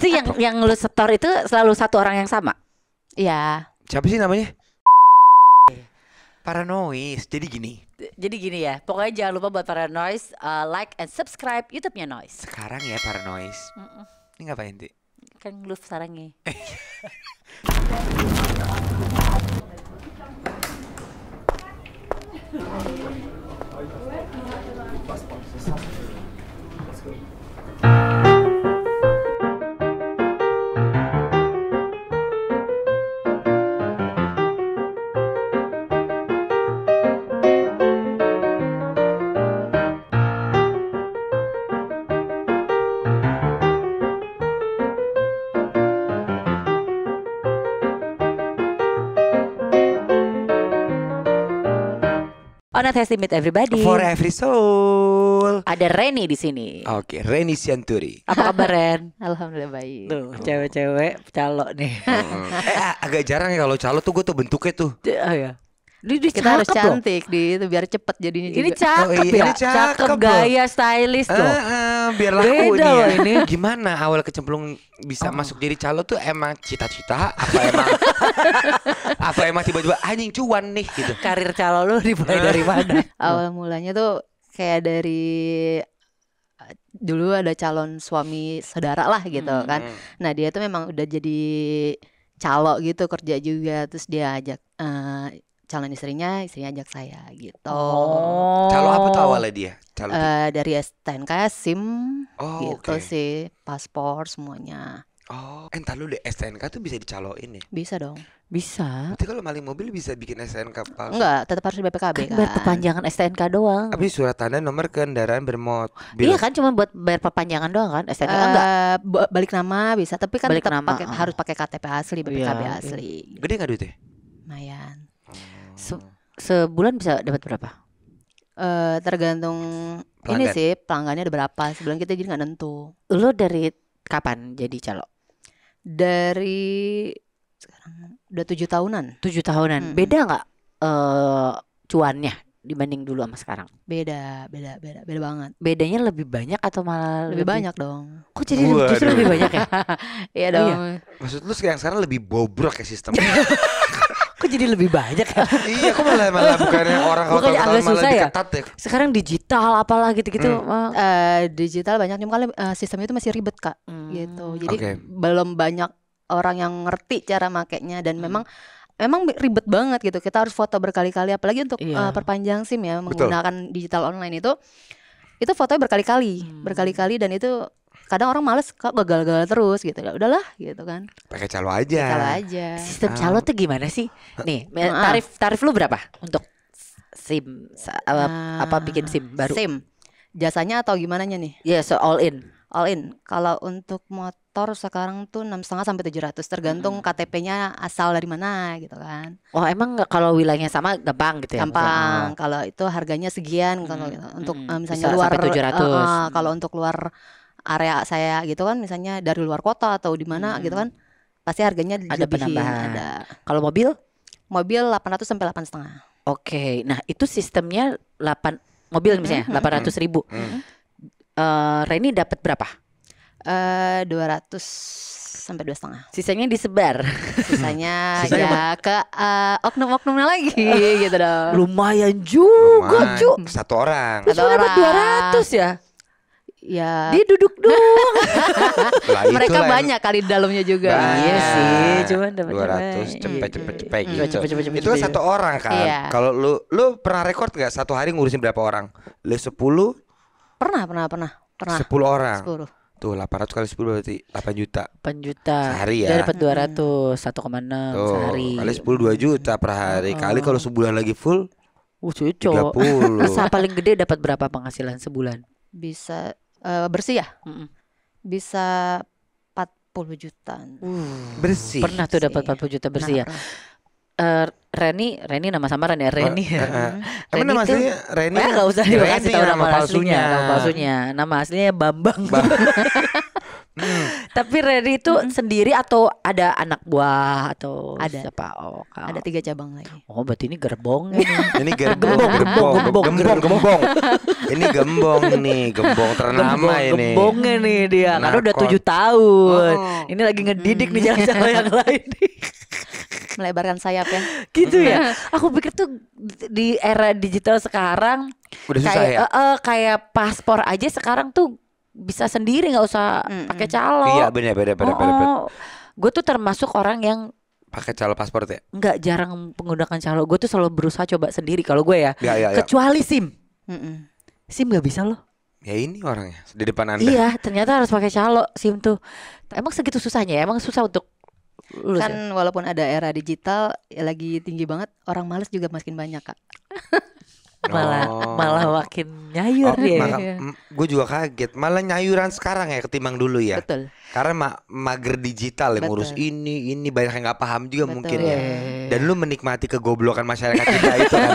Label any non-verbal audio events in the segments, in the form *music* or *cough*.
Pasti yang yang lu setor itu selalu satu orang yang sama. Iya. Siapa sih namanya? paranoise Jadi gini. Jadi gini ya. Pokoknya jangan lupa buat paranoise uh, like and subscribe YouTube-nya Noise. Sekarang ya paranoise Mm -mm. Ini ngapain, sih? Kan lu sarangi. Ya. *laughs* On oh, a meet everybody. For every soul. Ada Reni di sini. Oke, okay, Reni Sianturi. Apa kabar Ren? *laughs* Alhamdulillah baik. Tuh, cewek-cewek calo nih. Oh. *laughs* eh, agak jarang ya kalau calo tuh gue tuh bentuknya tuh. Oh ya. Dia, dia kita harus cantik loh. di itu biar cepet jadinya juga. Ini cakep oh, iya. ya. Ini cakep, cakep gaya stylist tuh. Uh, eh, uh, eh, biar laku Beda nih ya. ini. *laughs* Gimana awal kecemplung bisa oh. masuk jadi calo tuh emang cita-cita apa emang *laughs* apa emang tiba-tiba anjing cuan nih gitu. Karir calo lu dimulai eh. dari mana? *laughs* awal mulanya tuh kayak dari dulu ada calon suami saudara lah gitu hmm. kan. Hmm. Nah, dia tuh memang udah jadi calo gitu kerja juga terus dia ajak uh, calon istrinya, istrinya ajak saya gitu. Oh. Calon apa tuh awalnya dia? Calon uh, dari STNK, SIM oh, gitu okay. sih, paspor semuanya. Oh, entar eh, lu deh STNK tuh bisa dicaloin ya? Bisa dong. Bisa. Tapi kalau maling mobil bisa bikin STNK palsu? Enggak, tetap harus di BPKB kan. kan? perpanjangan STNK doang. Tapi surat tanda nomor kendaraan bermotor. Iya kan cuma buat bayar perpanjangan doang kan? STNK uh, eh, enggak. Balik nama bisa, tapi kan balik tetap nama, uh. harus pakai KTP asli, BPKB yeah. asli. Gede enggak duitnya? Lumayan. Se sebulan bisa dapat berapa? Uh, tergantung Pelanggan. ini sih pelanggannya ada berapa. Sebulan kita jadi nggak nentu. Lo dari kapan jadi calo? Dari sekarang udah tujuh tahunan. Tujuh tahunan. Hmm. Beda nggak uh, cuannya dibanding dulu sama sekarang? Beda, beda, beda, beda banget. Bedanya lebih banyak atau malah lebih, lebih... banyak dong? Kok jadi Waduh. justru lebih banyak ya? *laughs* iya dong. Iya. Maksud lu sekarang sekarang lebih bobrok ya sistemnya. *laughs* Kok jadi lebih banyak ya? iya, kok malah malah bukannya orang kalau bukannya malah susah ya? ya? Sekarang digital apalah gitu-gitu. Hmm. Uh, digital banyak cuma uh, sistemnya itu masih ribet, Kak. Hmm. Gitu. Jadi okay. belum banyak orang yang ngerti cara makainya dan hmm. memang memang ribet banget gitu. Kita harus foto berkali-kali apalagi untuk iya. uh, perpanjang SIM ya Betul. digital online itu. Itu fotonya berkali-kali, hmm. berkali-kali dan itu kadang orang males kok gagal-gagal terus gitu ya udahlah gitu kan pakai calo aja Pake calo aja sistem ah. calo tuh gimana sih nih tarif tarif lu berapa untuk sim apa, ah. apa bikin sim baru sim jasanya atau gimana nih ya yeah, so all in all in kalau untuk motor sekarang tuh enam setengah sampai tujuh ratus tergantung hmm. KTP-nya asal dari mana gitu kan oh emang kalau wilayahnya sama gampang gitu ya gampang oh. kalau itu harganya segian gitu. hmm. kalau untuk hmm. misalnya Bisa luar tujuh ratus eh, eh, kalau untuk luar area saya gitu kan misalnya dari luar kota atau di mana gitu hmm. gitu kan pasti harganya ada dilebihin, Ada. Kalau mobil? Mobil 800 sampai 8 setengah. Oke, okay. nah itu sistemnya 8 mobil hmm, misalnya -hmm. 800 hmm, hmm. ribu. Eh -hmm. uh, Reni dapat berapa? Eh uh, 200 sampai dua setengah. Sisanya disebar. Sisanya, *laughs* Sisanya ya ke uh, oknum-oknumnya lagi *laughs* gitu dong. Lumayan juga, Lumayan. Cu. Satu orang. Satu orang. dua ratus ya? ya dia duduk dong *laughs* lah, mereka banyak kali di dalamnya juga nah, iya sih cuman dapat 200 cepet cepet cepet iya. gitu cepet, cepet, cepet, itu kan cepet. satu orang kan iya. kalau lu lu pernah rekor gak satu hari ngurusin berapa orang lu 10 pernah pernah pernah pernah 10 orang 10 Tuh 800 kali 10 berarti 8 juta 8 juta Sehari ya Dia dapat 200 hmm. 1,6 sehari Kali 10 2 juta per hari oh. Kali kalau sebulan lagi full Uh, cucu 30. Masa paling gede dapat berapa penghasilan sebulan? Bisa uh, bersih ya? Mm -mm. Bisa 40 juta. Uh, bersih. Pernah tuh dapat 40 juta bersih ya? nah, ya. Uh, Reni, Reni nama samaran ya Reni. Uh, uh, Reni nama aslinya Reni. Ya enggak usah dikasih tahu nama, nama palsunya. Nama palsunya. Nama aslinya Bambang. Bambang. *laughs* *laughs* Tapi Riri itu hmm. sendiri atau ada anak buah atau ada. siapa? Oh, kalau... ada tiga cabang lagi. Oh, berarti ini gerbong ini. *laughs* ini gerbong, gembong, gerbong gembong, gembong. ini gembong nih, gembong ternama ini. Gembongnya nih dia, karena udah tujuh tahun. Oh. Ini lagi ngedidik hmm. nih jalan-jalan yang lain. *laughs* melebarkan sayap ya. Gitu ya. Hmm. Aku pikir tuh di era digital sekarang udah susah kayak, ya. Uh, uh, kayak paspor aja sekarang tuh bisa sendiri nggak usah mm -mm. pakai calo. Iya benar benar benar oh, Oh. Gue tuh termasuk orang yang pakai calo paspor ya? Nggak jarang menggunakan calo. Gue tuh selalu berusaha coba sendiri kalau gue ya. Ya, ya, ya. Kecuali SIM. Mm -mm. SIM nggak bisa loh. Ya ini orangnya di depan anda. Iya ternyata harus pakai calo SIM tuh. Emang segitu susahnya ya? Emang susah untuk Lulus kan ya? walaupun ada era digital ya lagi tinggi banget orang males juga makin banyak kak *laughs* malah oh. malah makin nyayur oh, ya. Iya. Gue juga kaget, malah nyayuran sekarang ya ketimbang dulu ya. Betul. Karena ma mager digital yang ngurus ini ini banyak yang nggak paham juga Betul. mungkin ya. Iya. Dan lu menikmati kegoblokan masyarakat kita itu kan.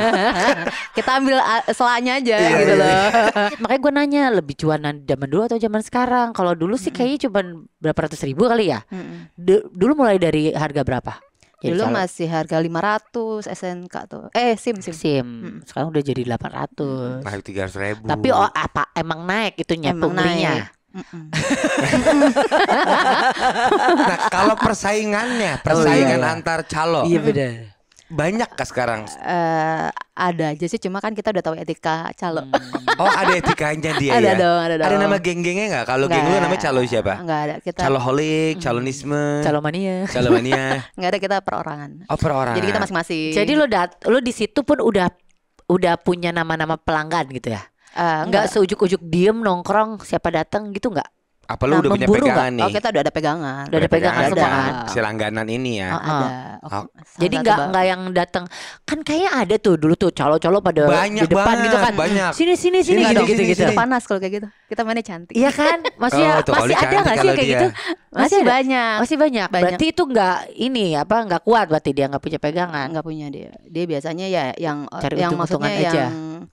*laughs* kita ambil selanya aja iya, gitu iya. loh. Iya. *laughs* Makanya gue nanya lebih cuanan zaman dulu atau zaman sekarang? Kalau dulu sih kayaknya cuma berapa ratus ribu kali ya. Dulu mulai dari harga berapa? Jadi Dulu kalau, masih harga 500 SNK tuh. Eh, SIM SIM. SIM. Hmm. Sekarang udah jadi 800. Naik 300 ribu. Tapi oh, apa emang naik itunya emang Naik. *laughs* nah kalau persaingannya persaingan oh, iya, antar calo iya, beda banyak kah sekarang? Uh, ada aja sih, cuma kan kita udah tahu etika calo. Hmm. Oh ada etikanya dia ada ya? dong, ada dong. Ada nama geng-gengnya nggak? Kalau geng lu namanya calo siapa? Nggak ada. Kita caloholik, hmm. calonisme, calomania, calomania. *laughs* nggak ada kita perorangan. Oh perorangan. Jadi kita masing-masing. Jadi lu dat, lu di situ pun udah udah punya nama-nama pelanggan gitu ya? Uh, nggak seujuk-ujuk diem nongkrong siapa datang gitu nggak? apa lu nah, udah punya pegangan gak? Oh, nih? Oh, kita udah ada pegangan. Udah ada pegangan, pegangan semua kan? Si langganan ini ya. Oh, ah, ada. Oh. Jadi nggak nggak yang datang kan kayaknya ada tuh dulu tuh calo-calo pada banyak di depan gitu banget, gitu kan. Banyak. Sini sini sini, sini gitu sini, gitu. Sini, gitu. Panas kalau kayak gitu. Kita mana cantik. Iya kan? Oh, masih oh, masih ada nggak sih kayak gitu? Masih, banyak. Masih banyak. Berarti itu nggak ini apa nggak kuat berarti dia nggak punya pegangan. Nggak punya dia. Dia biasanya ya yang yang maksudnya aja. yang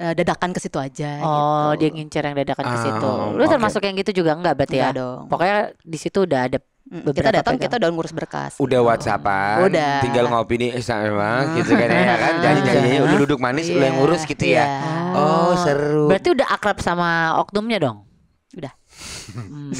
uh, dadakan ke situ aja. Oh, gitu. dia ngincer yang dadakan ke ah, situ. Uh, Lu okay. termasuk yang gitu juga enggak berarti enggak ya? dong. Pokoknya di situ udah ada Beberapa kita datang kita udah ngurus berkas. Udah gitu. WhatsAppan, udah. tinggal ngopi nih sama hmm. gitu kan ya kan. jadi janjinya udah duduk manis yeah. udah yang ngurus gitu yeah. ya. Iya. Oh, seru. Berarti udah akrab sama oknumnya dong. Udah. Hmm.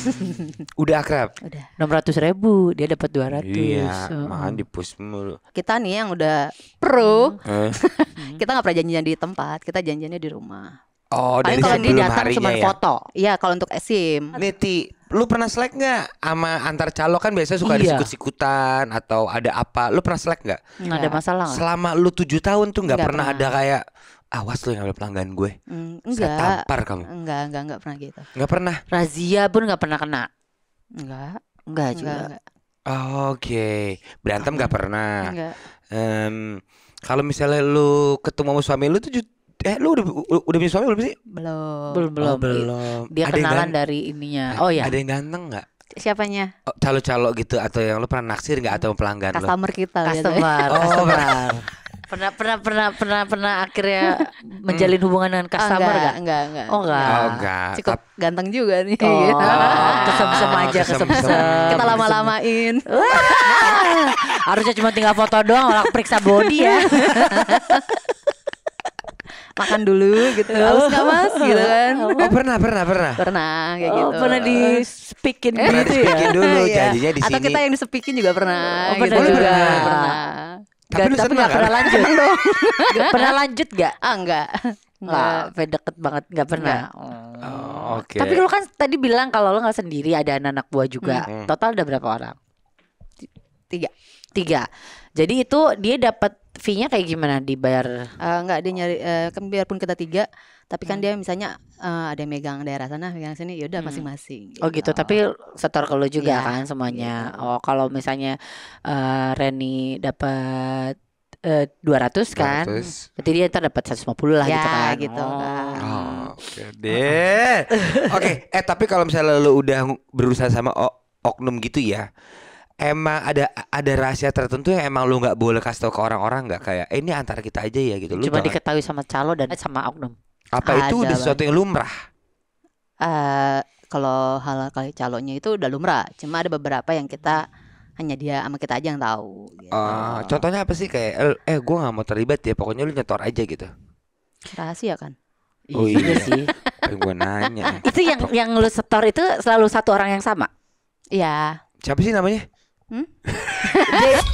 Udah akrab. Udah. Enam ratus ribu dia dapat dua ratus. Iya. So, Mahan di push mulu. Kita nih yang udah pro. Hmm. *laughs* kita nggak pernah janjian di tempat. Kita janjiannya di rumah. Oh, Paling kalau dia datang cuma ya? foto. Iya, kalau untuk esim Neti, lu pernah selek nggak sama antar calo kan biasanya suka iya. sikutan atau ada apa? Lu pernah selek nggak? Nggak ada masalah. Selama lu tujuh tahun tuh nggak pernah, pernah ada kayak awas lu yang ngambil pelanggan gue. Mm, enggak. Saya tampar kamu. Enggak, enggak, enggak pernah gitu. Enggak pernah. Razia pun enggak pernah kena. Enggak, enggak juga. Oh, Oke, okay. berantem enggak pernah. Um, kalau misalnya lu ketemu sama suami lu tuh eh lu udah udah punya suami belum sih? Belum. Belum belum. Oh, belum. Dia ada kenalan dari ininya. Eh, oh ya. Ada yang ganteng nggak? Siapanya? Oh, calo-calo gitu atau yang lu pernah naksir nggak atau pelanggan Customer lo? kita. Customer. oh, customer pernah pernah pernah pernah pernah akhirnya menjalin hmm. hubungan dengan customer oh, enggak, gak? Enggak, enggak. Oh enggak. Oh, enggak. Cukup Tap... ganteng juga nih. Oh, gitu. *laughs* kesem-sem aja, kesem-sem. Kita lama-lamain. *laughs* Harusnya cuma tinggal foto doang, orang periksa body ya. *laughs* makan dulu gitu haus gak mas gitu kan oh pernah pernah pernah pernah kayak oh, gitu pernah di speakin pernah gitu ya? di speakin ya? dulu ya. di atau sini atau kita yang di speakin juga pernah oh, gitu pernah juga. pernah, pernah. Tapi gak, lu tapi pernah kan? lanjut dong. *laughs* gak pernah lanjut gak? Ah enggak. Enggak, enggak. deket banget gak pernah. Enggak. Oh, oh okay. Tapi lu kan tadi bilang kalau lu gak sendiri ada anak-anak buah juga. Hmm. hmm. Total ada berapa orang? Tiga. Tiga. Jadi itu dia dapat fee-nya kayak gimana dibayar? Uh, eh, enggak dia nyari uh, kan biarpun kita tiga tapi kan hmm. dia misalnya uh, ada yang megang daerah sana megang sini yaudah hmm. masing-masing gitu. oh gitu tapi setor ke lu juga yeah. kan semuanya yeah. Gitu. oh kalau misalnya uh, Reni dapat eh, dua ratus kan, jadi berarti dia ntar dapat lima puluh lah yeah, gitu kan. gitu oh. Oh, Oke okay deh. Oke, okay. eh tapi kalau misalnya lo udah berusaha sama oknum gitu ya, emang ada ada rahasia tertentu yang emang lu nggak boleh kasih tau ke orang-orang nggak kayak eh, ini antara kita aja ya gitu. Lu Cuma diketahui sama calo dan sama oknum. Apa ada itu di sesuatu yang lumrah? Uh, kalau hal kali calonnya itu udah lumrah, cuma ada beberapa yang kita hanya dia sama kita aja yang tahu. Gitu. Uh, contohnya apa sih kayak eh gue nggak mau terlibat ya, pokoknya lu nyetor aja gitu. Rahasia kan? Oh iya, iya. sih. *laughs* gue nanya. *laughs* itu yang yang lu setor itu selalu satu orang yang sama? Iya. Siapa sih namanya? Hmm? *laughs*